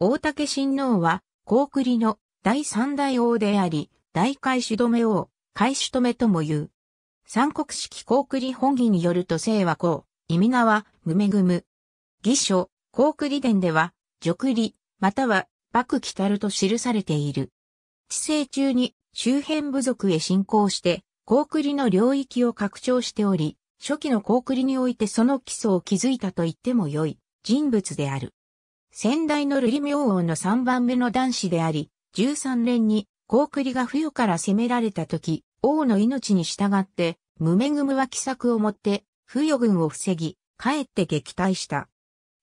大竹親王は、高栗の第三代王であり、大海主め王、海主めとも言う。三国式高栗本義によると姓はこう、意味名は、むめぐむ。義書、高栗伝では、玉栗、または、幕来たると記されている。治世中に周辺部族へ侵攻して、高栗の領域を拡張しており、初期の高栗においてその基礎を築いたと言っても良い人物である。先代の瑠璃明王の3番目の男子であり、13年に、高栗が冬から攻められた時、王の命に従って、無恵むは奇策をもって、不与軍を防ぎ、帰って撃退した。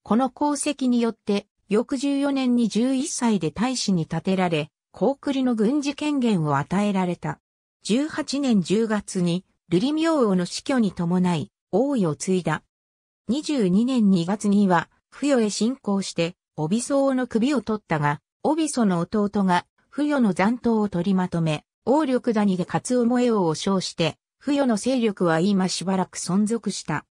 この功績によって、翌14年に11歳で大使に立てられ、高栗の軍事権限を与えられた。18年10月に、瑠璃明王の死去に伴い、王位を継いだ。22年2月には、不与へ進行して、オビソーの首を取ったが、オビソの弟が、不与の残党を取りまとめ、王力谷で勝つ。思えを称して、不与の勢力は今しばらく存続した。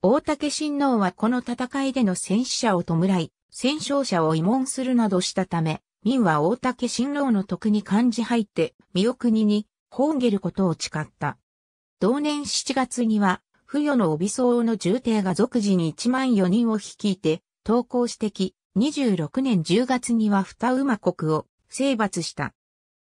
大竹親王はこの戦いでの戦死者を弔い、戦勝者を慰問するなどしたため、民は大竹親王の徳に漢字入って、身を国に、本げることを誓った。同年7月には、不与の帯王の重帝が俗時に1万4人を率いて、投降してき、26年10月には二馬国を征伐した。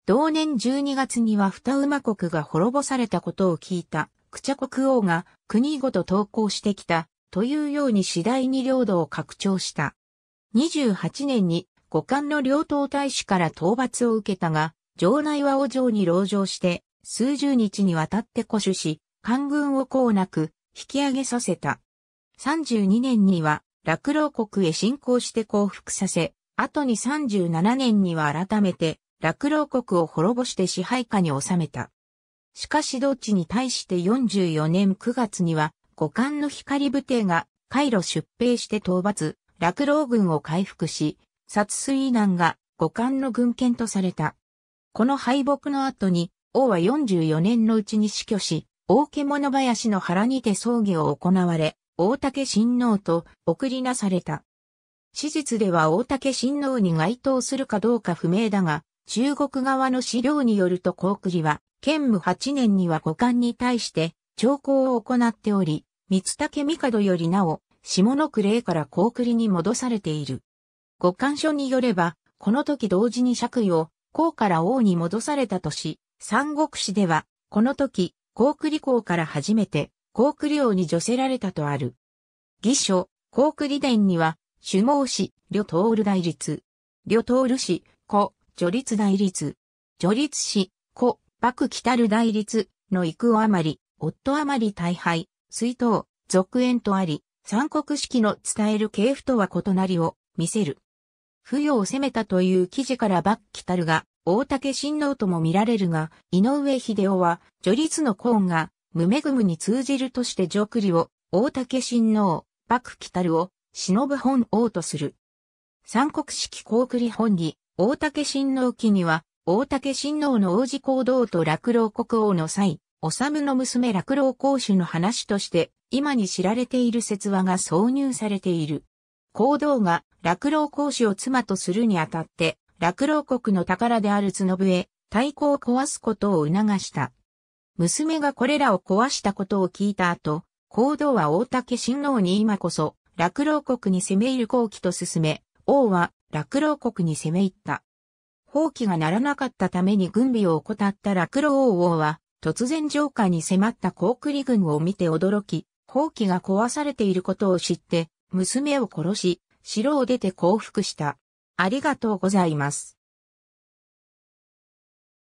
同年12月には二馬国が滅ぼされたことを聞いた、クチャ国王が国ごと投降してきた、というように次第に領土を拡張した。28年に五冠の両党大使から討伐を受けたが、城内は王城に籠城して、数十日にわたって固守し、官軍をこうなく、引き上げさせた。32年には、落老国へ侵攻して降伏させ、後に37年には改めて落老国を滅ぼして支配下に収めた。しかし同地に対して44年9月には五冠の光部帝が回路出兵して討伐、落老軍を回復し、殺水難が五冠の軍権とされた。この敗北の後に王は44年のうちに死去し、大獣林の原にて葬儀を行われ、大竹親王と送りなされた。史実では大竹親王に該当するかどうか不明だが、中国側の資料によると高栗は、建武8年には五冠に対して、朝貢を行っており、竹三帝よりなお、下の暮れから高栗に戻されている。五冠書によれば、この時同時に爵位を、公から王に戻されたとし、三国志では、この時、高栗公から初めて、航空寮領に除せられたとある。義書、航空理伝には、首謀士、旅通る大律。旅通る氏、子、序立大律。序立氏、子、幕来たる大律の幾を余り、夫余り大敗、水筒、続縁とあり、三国式の伝える系譜とは異なりを見せる。不要を攻めたという記事から幕来たるが、大竹親王とも見られるが、井上秀夫は、序立のコーンが、無恵むに通じるとして上栗を、大竹親王、幕来たるを、忍ぶ本王とする。三国式高栗本義、大竹親王記には、大竹親王の王子行動と落老国王の際、修の娘落老公主の話として、今に知られている説話が挿入されている。行動が落老公主を妻とするにあたって、落老国の宝である角笛、太鼓を壊すことを促した。娘がこれらを壊したことを聞いた後、皇道は大竹親王に今こそ、落老国に攻め入る後期と進め、王は落老国に攻め入った。放棄がならなかったために軍備を怠った落老王王は、突然城下に迫った高麗軍を見て驚き、放棄が壊されていることを知って、娘を殺し、城を出て降伏した。ありがとうございます。